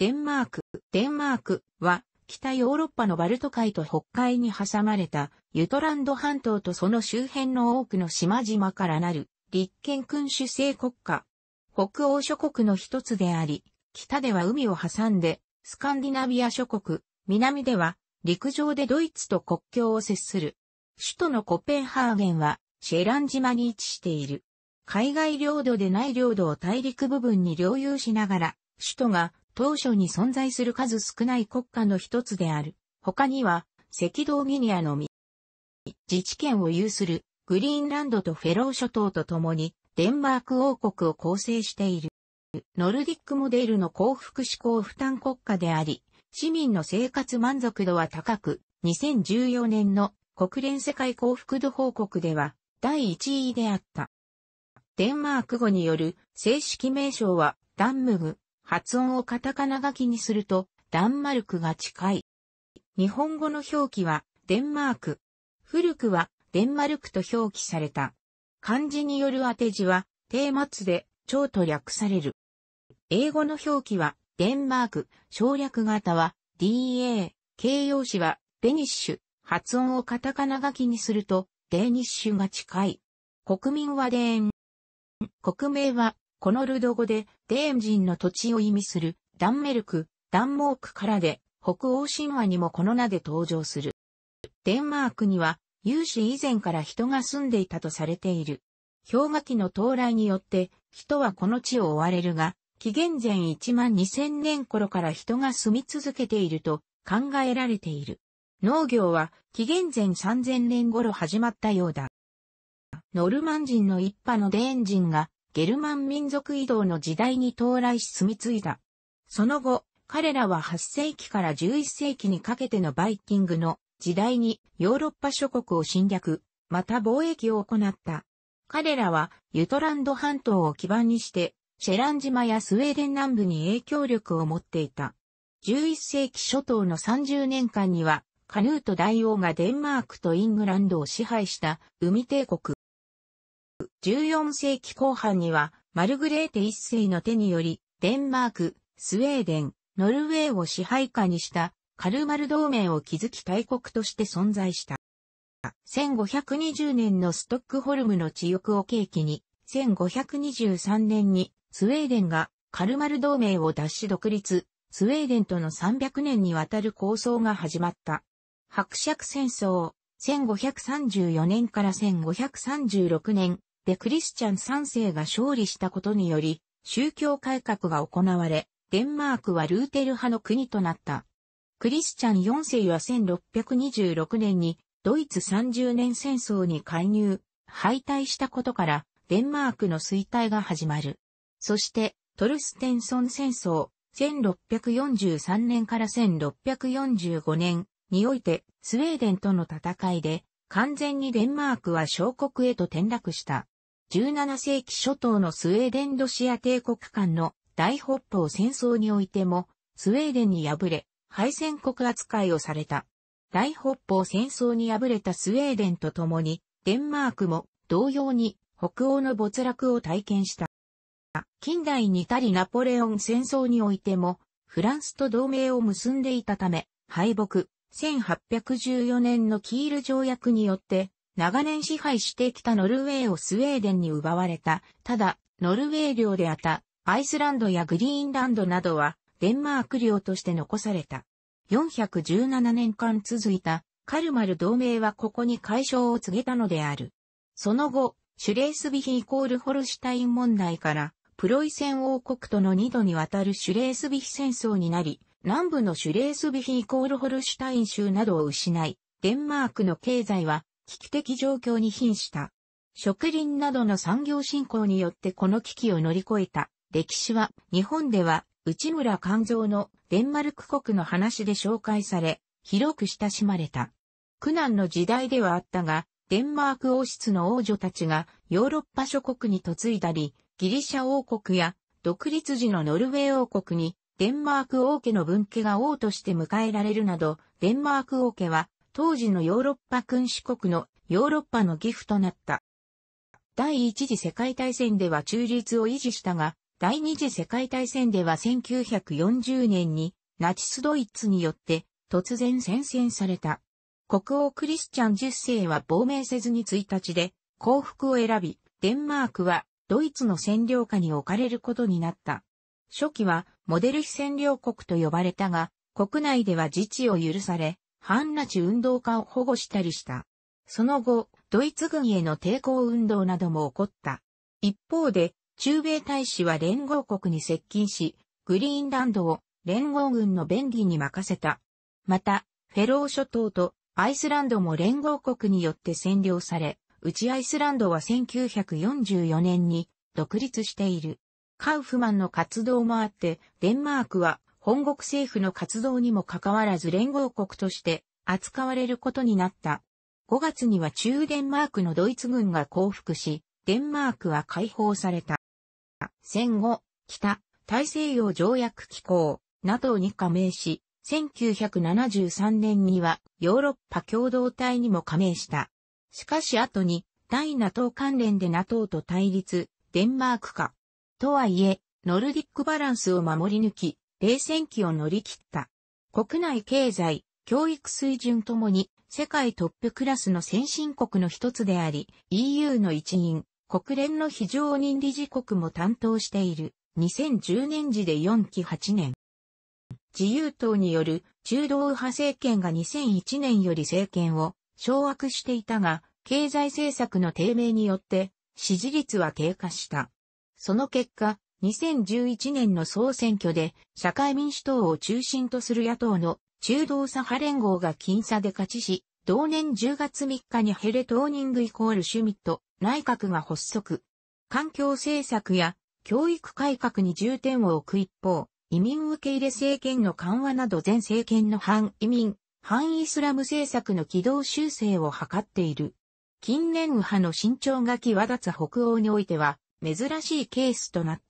デンマーク。デンマークは北ヨーロッパのバルト海と北海に挟まれたユトランド半島とその周辺の多くの島々からなる立憲君主制国家。北欧諸国の一つであり、北では海を挟んでスカンディナビア諸国、南では陸上でドイツと国境を接する。首都のコペンハーゲンはシェラン島に位置している。海外領土でない領土を大陸部分に領有しながら、首都が当初に存在する数少ない国家の一つである。他には、赤道ギニアのみ、自治権を有するグリーンランドとフェロー諸島と共に、デンマーク王国を構成している。ノルディックモデルの幸福志向負担国家であり、市民の生活満足度は高く、2014年の国連世界幸福度報告では第1位であった。デンマーク語による正式名称はダンムグ、発音をカタカナ書きにすると、ダンマルクが近い。日本語の表記は、デンマーク。古くは、デンマルクと表記された。漢字による当て字は、定末で、超と略される。英語の表記は、デンマーク、省略型は、DA、形容詞は、デニッシュ、発音をカタカナ書きにすると、デーニッシュが近い。国民はデーン。国名は、このルド語で、デーン人の土地を意味する、ダンメルク、ダンモークからで、北欧神話にもこの名で登場する。デンマークには、有史以前から人が住んでいたとされている。氷河期の到来によって、人はこの地を追われるが、紀元前1万2000年頃から人が住み続けていると考えられている。農業は紀元前3000年頃始まったようだ。ノルマン人の一派のデーン人がゲルマン民族移動の時代に到来し住み着いた。その後、彼らは8世紀から11世紀にかけてのバイキングの時代にヨーロッパ諸国を侵略、また貿易を行った。彼らはユトランド半島を基盤にして、シェラン島やスウェーデン南部に影響力を持っていた。11世紀初頭の30年間には、カヌート大王がデンマークとイングランドを支配した海帝国、14世紀後半には、マルグレーテ一世の手により、デンマーク、スウェーデン、ノルウェーを支配下にした、カルマル同盟を築き大国として存在した。1520年のストックホルムの地欲を契機に、1523年にスウェーデンがカルマル同盟を脱し独立、スウェーデンとの300年にわたる構想が始まった。白尺戦争、1534年から1536年、でクリスチャン3世が勝利したことにより、宗教改革が行われ、デンマークはルーテル派の国となった。クリスチャン4世は1626年にドイツ30年戦争に介入、敗退したことから、デンマークの衰退が始まる。そして、トルステンソン戦争、1643年から1645年において、スウェーデンとの戦いで、完全にデンマークは小国へと転落した。17世紀初頭のスウェーデンロシア帝国間の大北方戦争においても、スウェーデンに敗れ、敗戦国扱いをされた。大北方戦争に敗れたスウェーデンと共に、デンマークも同様に北欧の没落を体験した。近代に至りナポレオン戦争においても、フランスと同盟を結んでいたため、敗北、1814年のキール条約によって、長年支配してきたノルウェーをスウェーデンに奪われた。ただ、ノルウェー領であったアイスランドやグリーンランドなどはデンマーク領として残された。417年間続いたカルマル同盟はここに解消を告げたのである。その後、シュレースビヒイコールホルシュタイン問題から、プロイセン王国との2度にわたるシュレースビヒ戦争になり、南部のシュレースビヒイコールホルシュタイン州などを失い、デンマークの経済は危機的状況に瀕した。植林などの産業振興によってこの危機を乗り越えた歴史は日本では内村勘蔵のデンマルク国の話で紹介され、広く親しまれた。苦難の時代ではあったが、デンマーク王室の王女たちがヨーロッパ諸国に嫁いだり、ギリシャ王国や独立時のノルウェー王国にデンマーク王家の分家が王として迎えられるなど、デンマーク王家は当時のヨーロッパ君主国のヨーロッパのギフとなった。第一次世界大戦では中立を維持したが、第二次世界大戦では1940年にナチスドイツによって突然宣戦された。国王クリスチャン10世は亡命せずに1日で降伏を選び、デンマークはドイツの占領下に置かれることになった。初期はモデル非占領国と呼ばれたが、国内では自治を許され、反ナチ運動家を保護したりした。その後、ドイツ軍への抵抗運動なども起こった。一方で、中米大使は連合国に接近し、グリーンランドを連合軍の便利に任せた。また、フェロー諸島とアイスランドも連合国によって占領され、うちアイスランドは1944年に独立している。カウフマンの活動もあって、デンマークは本国政府の活動にもかかわらず連合国として扱われることになった。5月には中デンマークのドイツ軍が降伏し、デンマークは解放された。戦後、北、大西洋条約機構、NATO に加盟し、1973年にはヨーロッパ共同体にも加盟した。しかし後に、対 NATO 関連で NATO と対立、デンマーク化。とはいえ、ノルディックバランスを守り抜き、冷戦期を乗り切った。国内経済、教育水準ともに世界トップクラスの先進国の一つであり、EU の一員、国連の非常任理事国も担当している、2010年時で4期8年。自由党による中道右派政権が2001年より政権を掌握していたが、経済政策の低迷によって支持率は低下した。その結果、2011年の総選挙で社会民主党を中心とする野党の中道左派連合が僅差で勝ちし、同年10月3日にヘレトーニングイコールシュミット内閣が発足。環境政策や教育改革に重点を置く一方、移民受け入れ政権の緩和など全政権の反移民、反イスラム政策の軌道修正を図っている。近年右派の慎重が際立つ北欧においては、珍しいケースとなった。。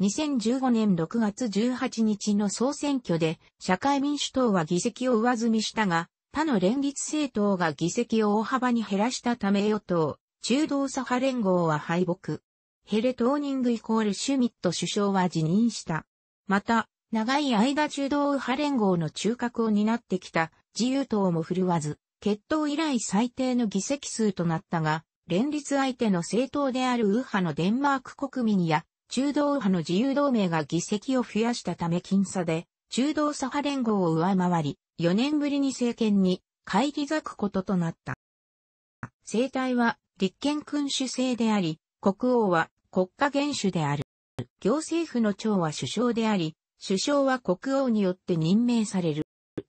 2015年6月18日の総選挙で、社会民主党は議席を上積みしたが、他の連立政党が議席を大幅に減らしたため与党、中道左派連合は敗北。ヘレトーニングイコールシュミット首相は辞任した。また、長い間中道右派連合の中核を担ってきた自由党も振るわず、決闘以来最低の議席数となったが、連立相手の政党である右派のデンマーク国民や中道派の自由同盟が議席を増やしたため僅差で、中道左派連合を上回り、4年ぶりに政権に返り咲くこととなった。政体は立憲君主制であり、国王は国家元首である。行政府の長は首相であり、首相は国王によって任命される。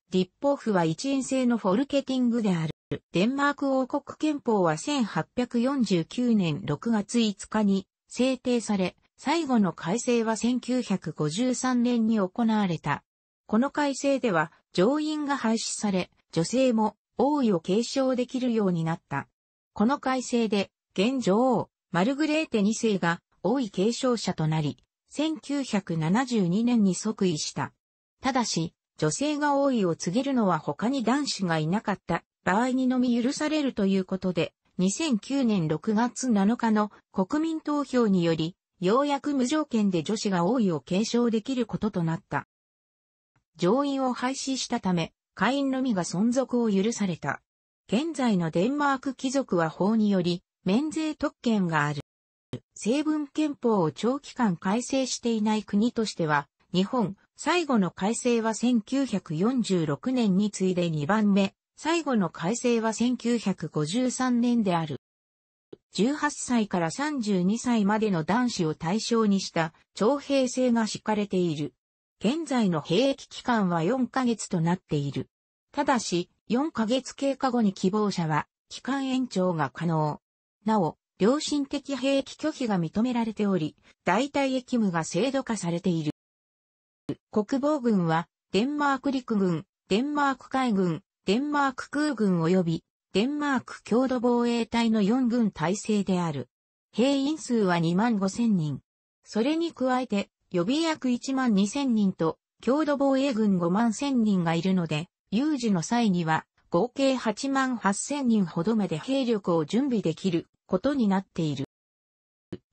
立法府は一員制のフォルケティングである。デンマーク王国憲法は1849年6月5日に制定され、最後の改正は1953年に行われた。この改正では、上院が廃止され、女性も王位を継承できるようになった。この改正で、現女王、マルグレーテ2世が王位継承者となり、1972年に即位した。ただし、女性が王位を継げるのは他に男子がいなかった場合にのみ許されるということで、2009年6月7日の国民投票により、ようやく無条件で女子が王位を継承できることとなった。上院を廃止したため、下院のみが存続を許された。現在のデンマーク貴族は法により、免税特権がある。成文憲法を長期間改正していない国としては、日本、最後の改正は1946年に次いで2番目、最後の改正は1953年である。18歳から32歳までの男子を対象にした徴兵制が敷かれている。現在の兵役期間は4ヶ月となっている。ただし、4ヶ月経過後に希望者は、期間延長が可能。なお、良心的兵役拒否が認められており、代替役務が制度化されている。国防軍は、デンマーク陸軍、デンマーク海軍、デンマーク空軍及びデンマーク共同防衛隊の4軍体制である。兵員数は2万5千人。それに加えて、予備役1万2千人と、共同防衛軍5万千人がいるので、有事の際には、合計8万8千人ほどまで兵力を準備できることになっている。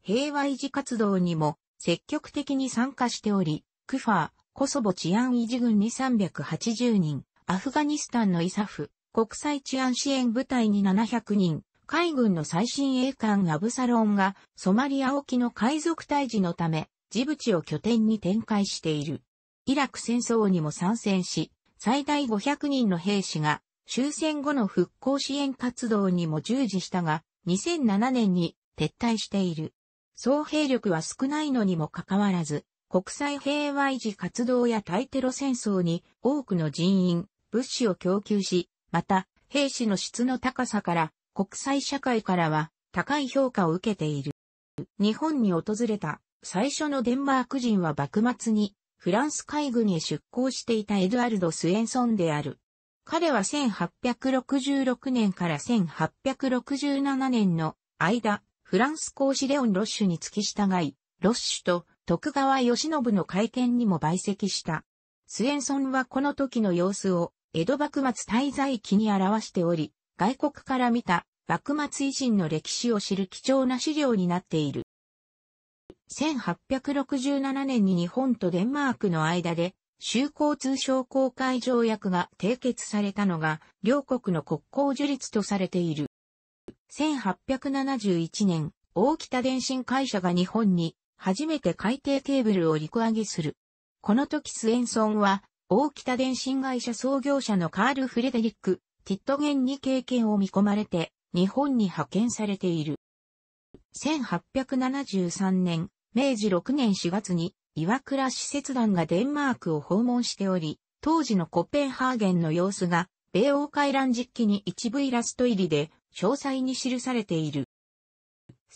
平和維持活動にも積極的に参加しており、クファー、コソボ治安維持軍に380人、アフガニスタンのイサフ、国際治安支援部隊に700人、海軍の最新鋭艦アブサロンがソマリア沖の海賊退治のため、ジブチを拠点に展開している。イラク戦争にも参戦し、最大500人の兵士が終戦後の復興支援活動にも従事したが、2007年に撤退している。総兵力は少ないのにもかかわらず、国際平和維持活動や対テロ戦争に多くの人員、物資を供給し、また、兵士の質の高さから国際社会からは高い評価を受けている。日本に訪れた最初のデンマーク人は幕末にフランス海軍へ出向していたエドアルド・スエンソンである。彼は1866年から1867年の間、フランス公使レオン・ロッシュに付き従い、ロッシュと徳川義信の会見にも陪席した。スエンソンはこの時の様子を江戸幕末滞在期に表しており、外国から見た幕末維新の歴史を知る貴重な資料になっている。1867年に日本とデンマークの間で、修好通商公開条約が締結されたのが、両国の国交樹立とされている。1871年、大北電信会社が日本に初めて海底ケーブルを陸揚げする。この時スエンソンは大北電信会社創業者のカール・フレデリック・ティットゲンに経験を見込まれて、日本に派遣されている。1873年、明治6年4月に、岩倉使節団がデンマークを訪問しており、当時のコペンハーゲンの様子が、米欧海乱実機に一部イラスト入りで、詳細に記されている。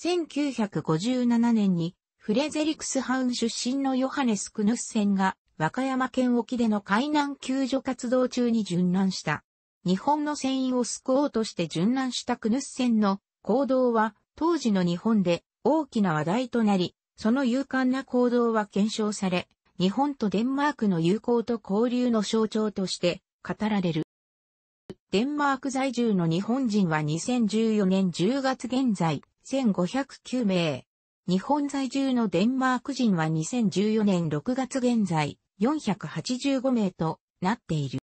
1957年に、フレゼリクスハウン出身のヨハネス・クヌッセンが、和歌山県沖での海難救助活動中に殉難した。日本の船員を救おうとして殉難したクヌス船の行動は当時の日本で大きな話題となり、その勇敢な行動は検証され、日本とデンマークの友好と交流の象徴として語られる。デンマーク在住の日本人は2014年10月現在1509名。日本在住のデンマーク人は2014年6月現在485名となっている。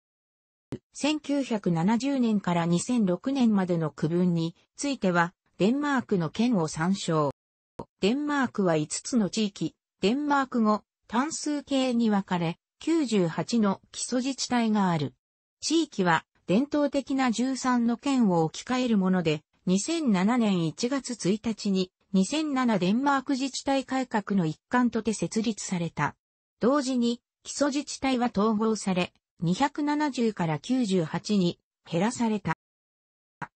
1970年から2006年までの区分については、デンマークの県を参照。デンマークは5つの地域、デンマーク語、単数形に分かれ、98の基礎自治体がある。地域は伝統的な13の県を置き換えるもので、2007年1月1日に2007デンマーク自治体改革の一環とて設立された。同時に基礎自治体は統合され、270から98に減らされた。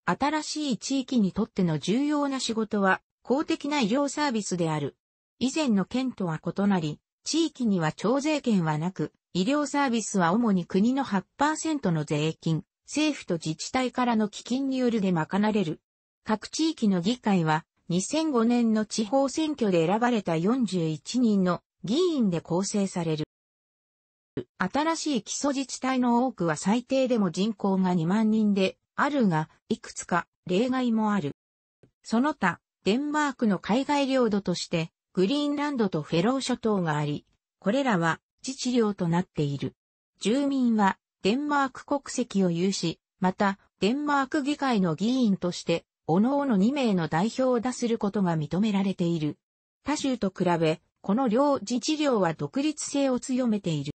新しい地域にとっての重要な仕事は公的な医療サービスである。以前の県とは異なり、地域には徴税権はなく、医療サービスは主に国の8%の税金、政府と自治体からの基金によるで賄われる。各地域の議会は2005年の地方選挙で選ばれた41人の議員で構成される。新しい基礎自治体の多くは最低でも人口が2万人であるが、いくつか例外もある。その他、デンマークの海外領土として、グリーンランドとフェロー諸島があり、これらは自治領となっている。住民はデンマーク国籍を有し、また、デンマーク議会の議員として、各々2名の代表を出することが認められている。他州と比べ、この両自治領は独立性を強めている。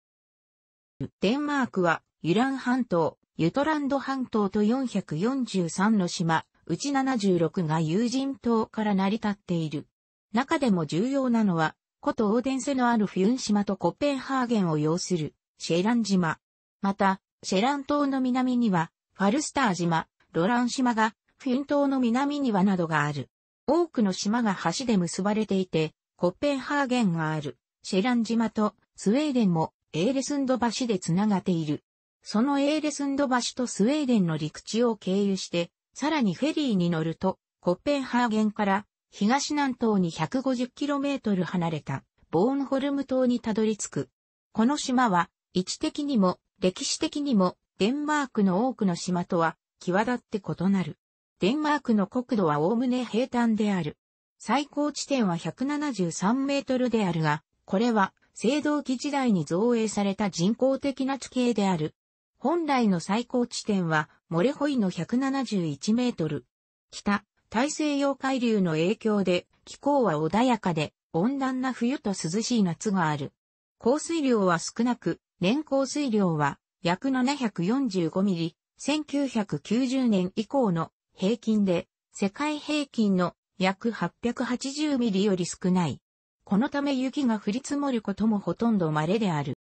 デンマークは、ユラン半島、ユトランド半島と443の島、うち76が友人島から成り立っている。中でも重要なのは、古都オーデンセのあるフュン島とコッペンハーゲンを要する、シェラン島。また、シェラン島の南には、ファルスター島、ロラン島が、フュン島の南にはなどがある。多くの島が橋で結ばれていて、コッペンハーゲンがある、シェラン島とスウェーデンもエーレスンド橋でつながっている。そのエーレスンド橋とスウェーデンの陸地を経由して、さらにフェリーに乗ると、コッペンハーゲンから東南東に 150km 離れたボーンホルム島にたどり着く。この島は位置的にも歴史的にもデンマークの多くの島とは際立って異なる。デンマークの国土はおおむね平坦である。最高地点は173メートルであるが、これは青銅器時代に造営された人工的な地形である。本来の最高地点は、モレホイの171メートル。北、大西洋海流の影響で、気候は穏やかで、温暖な冬と涼しい夏がある。降水量は少なく、年降水量は約745ミリ、1990年以降の平均で、世界平均の約880ミリより少ない。このため雪が降り積もることもほとんど稀である。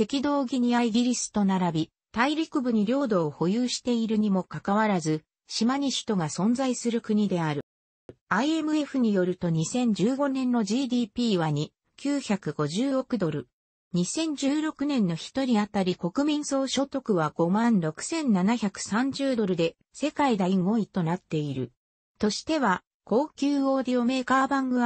赤道ギニアイギリスと並び、大陸部に領土を保有しているにもかかわらず、島に首都が存在する国である。IMF によると2015年の GDP は2、950億ドル。2016年の一人当たり国民総所得は56,730ドルで世界第5位となっている。としては、高級オーディオメーカーバング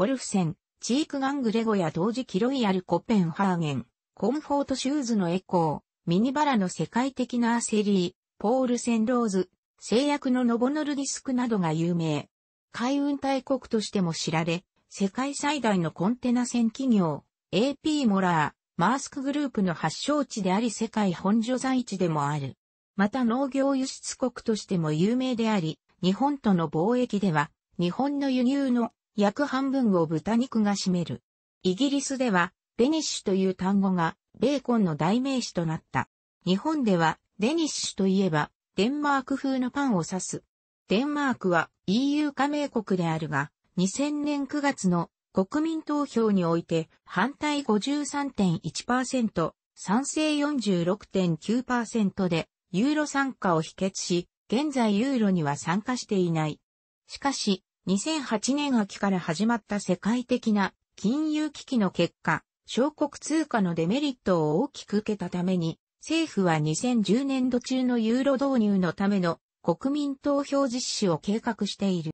オルフセン、チークガングレゴや同時キロイヤルコペンハーゲン、コンフォートシューズのエコー、ミニバラの世界的なアセリー、ポールセンローズ、製薬のノボノルディスクなどが有名。海運大国としても知られ、世界最大のコンテナ船企業、AP モラー、マースクグループの発祥地であり世界本所在地でもある。また農業輸出国としても有名であり、日本との貿易では、日本の輸入の約半分を豚肉が占める。イギリスでは、デニッシュという単語が、ベーコンの代名詞となった。日本では、デニッシュといえば、デンマーク風のパンを指す。デンマークは EU 加盟国であるが、2000年9月の国民投票において反対53.1%、賛成46.9%でユーロ参加を否決し、現在ユーロには参加していない。しかし、2008年秋から始まった世界的な金融危機の結果、小国通貨のデメリットを大きく受けたために、政府は2010年度中のユーロ導入のための国民投票実施を計画している。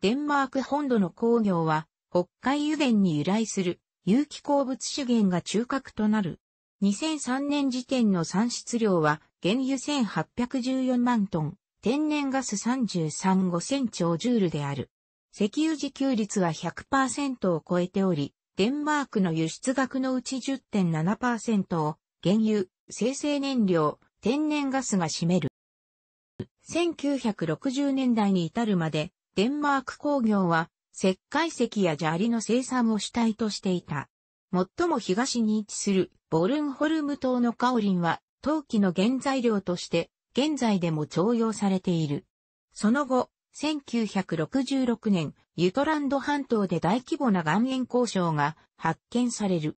デンマーク本土の工業は、北海油田に由来する有機鉱物資源が中核となる。2003年時点の産出量は原油1814万トン、天然ガス33 5 1000兆ジュールである。石油自給率は100%を超えており、デンマークの輸出額のうち10.7%を原油、生成燃料、天然ガスが占める。1960年代に至るまで、デンマーク工業は石灰石や砂利の生産を主体としていた。最も東に位置するボルンホルム島のカオリンは陶器の原材料として現在でも徴用されている。その後、1966年、ユトランド半島で大規模な岩塩交渉が発見される。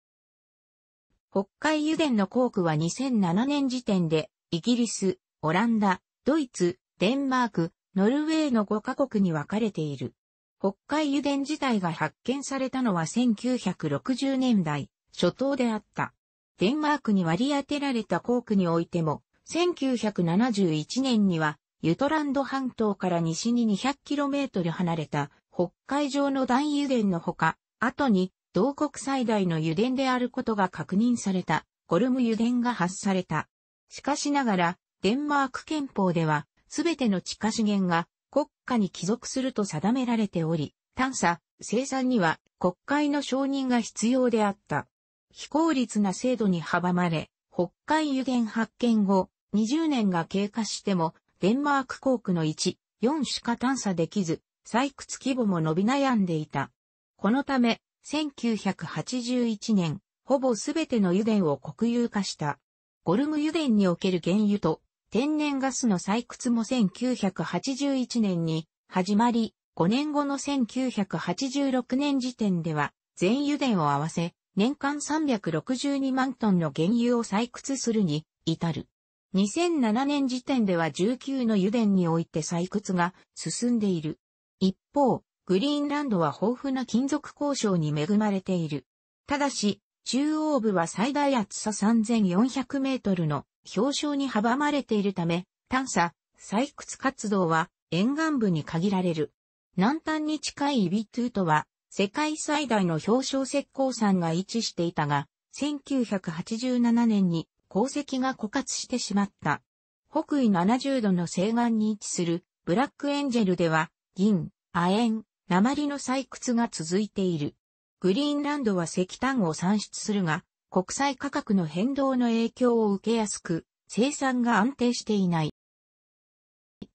北海油田の鉱区は2007年時点で、イギリス、オランダ、ドイツ、デンマーク、ノルウェーの5カ国に分かれている。北海油田自体が発見されたのは1960年代初頭であった。デンマークに割り当てられた鉱区においても、1971年には、ユトランド半島から西に 200km 離れた北海上の大油田のほか、後に同国最大の油田であることが確認されたゴルム油田が発された。しかしながら、デンマーク憲法では、すべての地下資源が国家に帰属すると定められており、探査、生産には国会の承認が必要であった。非効率な制度に阻まれ、北海油田発見後、20年が経過しても、デンマーク航空の1、4しか探査できず、採掘規模も伸び悩んでいた。このため、1981年、ほぼすべての油田を国有化した。ゴルム油田における原油と天然ガスの採掘も1981年に始まり、5年後の1986年時点では全油田を合わせ年間362万トンの原油を採掘するに至る。2007年時点では19の油田において採掘が進んでいる。一方、グリーンランドは豊富な金属交渉に恵まれている。ただし、中央部は最大厚さ3400メートルの氷床に阻まれているため、探査、採掘活動は沿岸部に限られる。南端に近いイビトゥートは、世界最大の氷床石膏山が位置していたが、1987年に鉱石が枯渇してしまった。北緯70度の西岸に位置するブラックエンジェルでは銀、亜鉛、鉛の採掘が続いている。グリーンランドは石炭を産出するが、国際価格の変動の影響を受けやすく、生産が安定していない。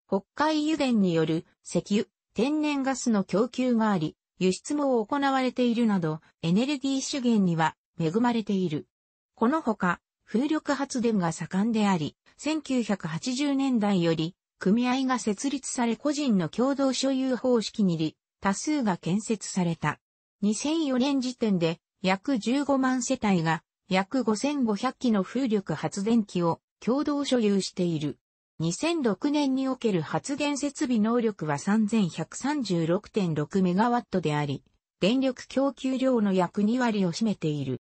北海油田による石油、天然ガスの供給があり、輸出も行われているなど、エネルギー資源には恵まれている。このほか、風力発電が盛んであり、1980年代より、組合が設立され個人の共同所有方式にり、多数が建設された。2004年時点で、約15万世帯が、約5500機の風力発電機を共同所有している。2006年における発電設備能力は3136.6メガワットであり、電力供給量の約2割を占めている。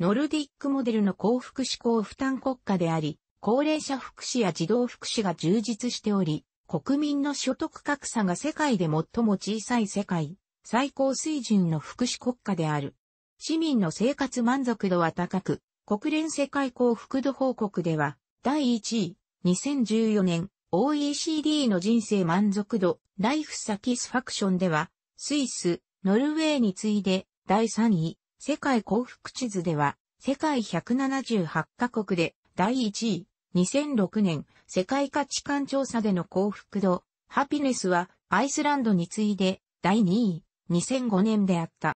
ノルディックモデルの幸福志向負担国家であり、高齢者福祉や児童福祉が充実しており、国民の所得格差が世界で最も小さい世界、最高水準の福祉国家である。市民の生活満足度は高く、国連世界幸福度報告では、第1位、2014年、OECD の人生満足度、ライフサティスファクションでは、スイス、ノルウェーに次いで、第3位、世界幸福地図では、世界178カ国で第1位、2006年世界価値観調査での幸福度、ハピネスはアイスランドに次いで第2位、2005年であった。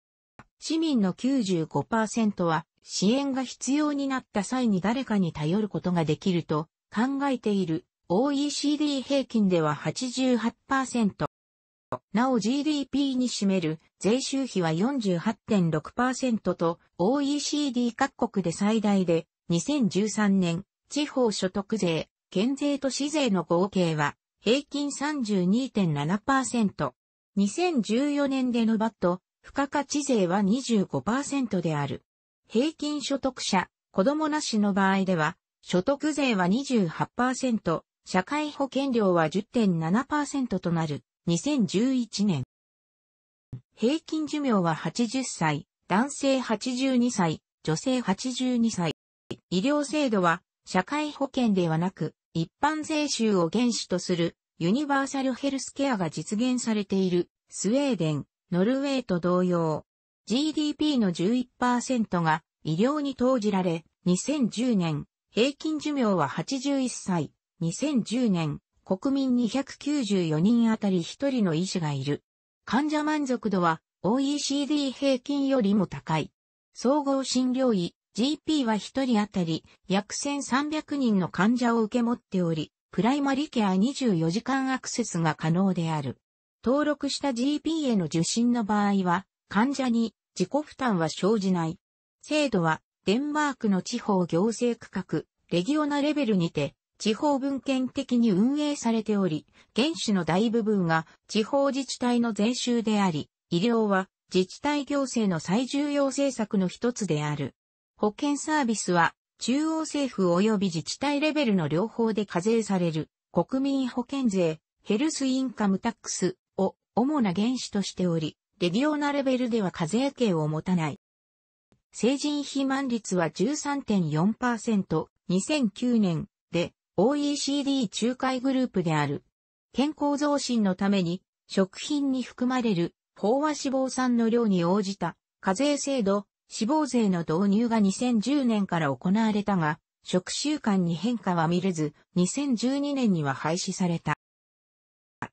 市民の95%は支援が必要になった際に誰かに頼ることができると考えている OECD 平均では88%。なお GDP に占める税収比は48.6%と OECD 各国で最大で2013年地方所得税、県税と市税の合計は平均32.7%。2014年でのバット、付加価値税は25%である。平均所得者、子供なしの場合では、所得税は28%、社会保険料は10.7%となる。2011年。平均寿命は80歳、男性82歳、女性82歳。医療制度は社会保険ではなく一般税収を原資とするユニバーサルヘルスケアが実現されているスウェーデン、ノルウェーと同様 GDP の11%が医療に投じられ2010年平均寿命は81歳2010年国民294人あたり1人の医師がいる。患者満足度は OECD 平均よりも高い。総合診療医 GP は1人あたり約1300人の患者を受け持っており、プライマリケア24時間アクセスが可能である。登録した GP への受診の場合は、患者に自己負担は生じない。制度は、デンマークの地方行政区画、レギオナレベルにて、地方文献的に運営されており、原種の大部分が地方自治体の税収であり、医療は自治体行政の最重要政策の一つである。保険サービスは中央政府及び自治体レベルの両方で課税される国民保険税、ヘルスインカムタックスを主な原資としており、レディオナレベルでは課税権を持たない。成人肥満率は13.4%、2009年で OECD 仲介グループである。健康増進のために、食品に含まれる飽和脂肪酸の量に応じた課税制度、脂肪税の導入が2010年から行われたが、食習慣に変化は見れず、2012年には廃止された。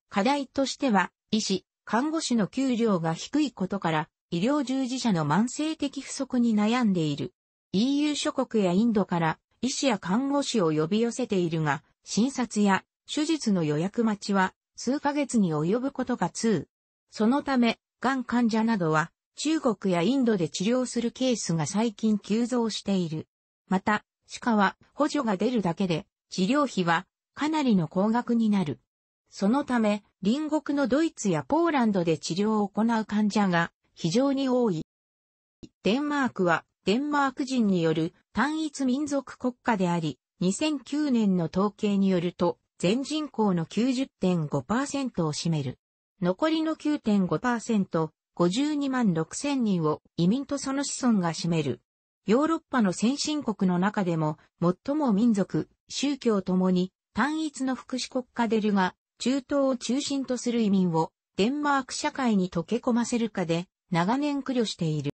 課題としては、医師、看護師の給料が低いことから、医療従事者の慢性的不足に悩んでいる。EU 諸国やインドから医師や看護師を呼び寄せているが、診察や手術の予約待ちは数ヶ月に及ぶことが通。そのため、がん患者などは中国やインドで治療するケースが最近急増している。また、歯科は補助が出るだけで治療費はかなりの高額になる。そのため、隣国のドイツやポーランドで治療を行う患者が非常に多い。デンマークはデンマーク人による単一民族国家であり、2009年の統計によると、全人口の90.5%を占める。残りの9.5%、52万6000人を移民とその子孫が占める。ヨーロッパの先進国の中でも、最も民族、宗教ともに単一の福祉国家でるが、中東を中心とする移民をデンマーク社会に溶け込ませるかで、長年苦慮している。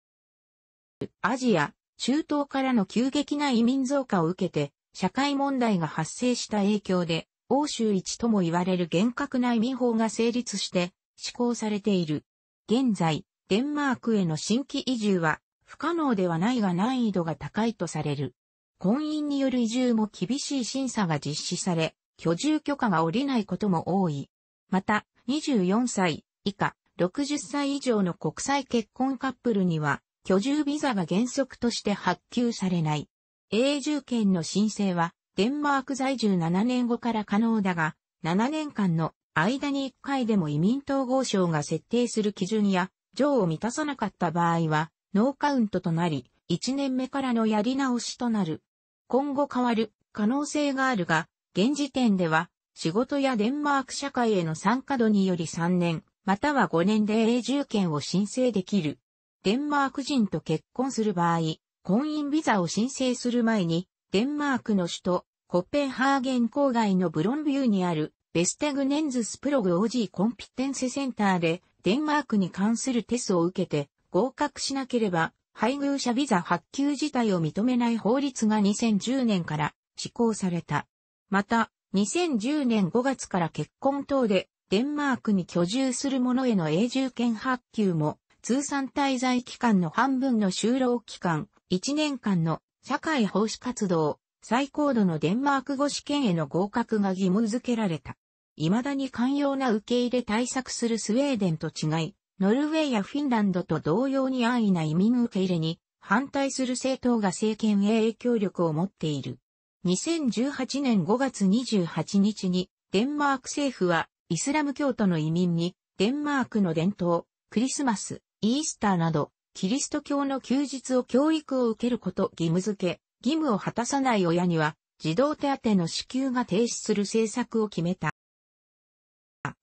アジア、中東からの急激な移民増加を受けて、社会問題が発生した影響で、欧州一とも言われる厳格な移民法が成立して施行されている。現在、デンマークへの新規移住は不可能ではないが難易度が高いとされる。婚姻による移住も厳しい審査が実施され、居住許可が下りないことも多い。また、24歳以下、60歳以上の国際結婚カップルには、居住ビザが原則として発給されない。永住権の申請は、デンマーク在住7年後から可能だが、7年間の間に1回でも移民統合省が設定する基準や、条を満たさなかった場合は、ノーカウントとなり、1年目からのやり直しとなる。今後変わる可能性があるが、現時点では、仕事やデンマーク社会への参加度により3年、または5年で永住権を申請できるデンマーク人と結婚する場合、婚姻ビザを申請する前に、デンマークの首都、コペンハーゲン郊外のブロンビューにある、ベステグネンズスプログ OG コンピテンセセンターで、デンマークに関するテストを受けて、合格しなければ、配偶者ビザ発給自体を認めない法律が2010年から施行された。また、2010年5月から結婚等でデンマークに居住する者への永住権発給も通算滞在期間の半分の就労期間、1年間の社会奉仕活動、最高度のデンマーク語試験への合格が義務付けられた。未だに寛容な受け入れ対策するスウェーデンと違い、ノルウェーやフィンランドと同様に安易な移民受け入れに反対する政党が政権へ影響力を持っている。2018年5月28日にデンマーク政府はイスラム教徒の移民にデンマークの伝統、クリスマス、イースターなど、キリスト教の休日を教育を受けること義務付け、義務を果たさない親には、児童手当の支給が停止する政策を決めた。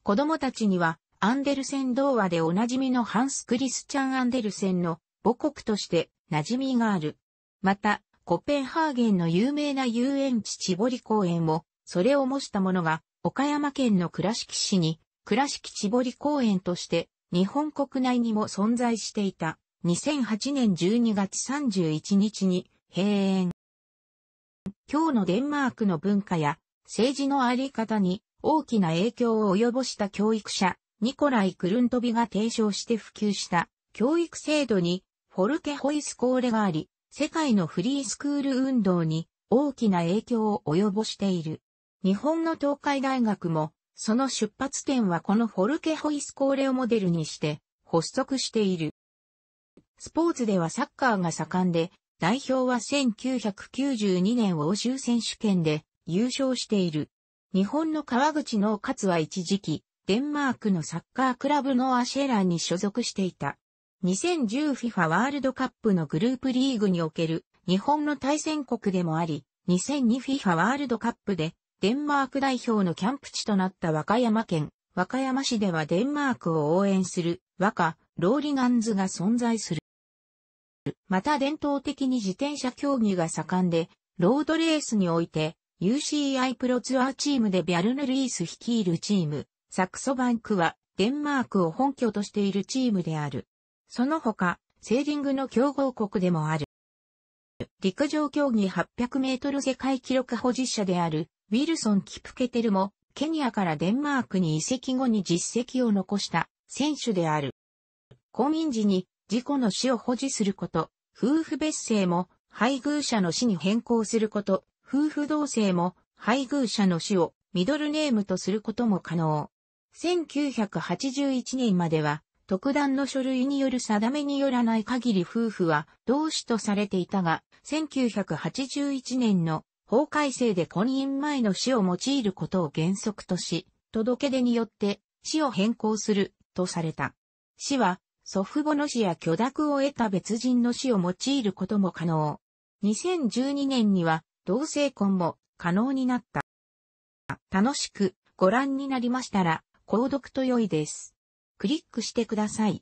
子供たちには、アンデルセン童話でおなじみのハンス・クリスチャン・アンデルセンの母国として馴染みがある。また、コペンハーゲンの有名な遊園地千堀公園も、それを模したものが、岡山県の倉敷市に、倉敷千堀公園として日本国内にも存在していた2008年12月31日に閉園。今日のデンマークの文化や政治のあり方に大きな影響を及ぼした教育者、ニコライ・クルントビが提唱して普及した教育制度にフォルケホイスコーレがあり、世界のフリースクール運動に大きな影響を及ぼしている。日本の東海大学もその出発点はこのフォルケ・ホイスコーレをモデルにして発足している。スポーツではサッカーが盛んで、代表は1992年欧州選手権で優勝している。日本の川口の勝は一時期、デンマークのサッカークラブのアシェラーに所属していた。2010FIFA ワールドカップのグループリーグにおける日本の対戦国でもあり、2002FIFA ワールドカップでデンマーク代表のキャンプ地となった和歌山県、和歌山市ではデンマークを応援する和歌、ローリガンズが存在する。また伝統的に自転車競技が盛んで、ロードレースにおいて UCI プロツアーチームでビャルヌ・リース率いるチーム、サクソバンクはデンマークを本拠としているチームである。その他、セーリングの競合国でもある。陸上競技800メートル世界記録保持者であるウィルソン・キプケテルも、ケニアからデンマークに移籍後に実績を残した選手である。公民時に自己の死を保持すること、夫婦別姓も配偶者の死に変更すること、夫婦同姓も配偶者の死をミドルネームとすることも可能。1981年までは特段の書類による定めによらない限り夫婦は同志とされていたが、1981年の法改正で婚姻前の死を用いることを原則とし、届け出によって死を変更するとされた。死は祖父母の死や許諾を得た別人の死を用いることも可能。2012年には同性婚も可能になった。楽しくご覧になりましたら、購読と良いです。クリックしてください。